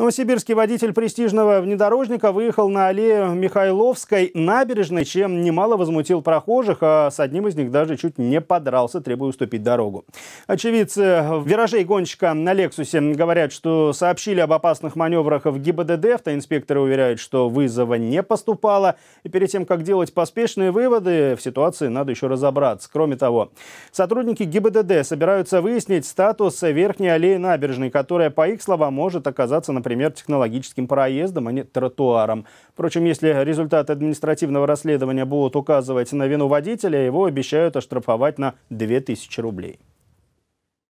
Новосибирский водитель престижного внедорожника выехал на аллею Михайловской набережной, чем немало возмутил прохожих, а с одним из них даже чуть не подрался, требуя уступить дорогу. Очевидцы виражей гонщика на «Лексусе» говорят, что сообщили об опасных маневрах в ГИБДД. Автоинспекторы уверяют, что вызова не поступало. И перед тем, как делать поспешные выводы, в ситуации надо еще разобраться. Кроме того, сотрудники ГИБДД собираются выяснить статус верхней аллеи набережной, которая, по их словам, может оказаться, например, например, технологическим проездом, а не тротуаром. Впрочем, если результат административного расследования будут указывать на вину водителя, его обещают оштрафовать на 2000 рублей.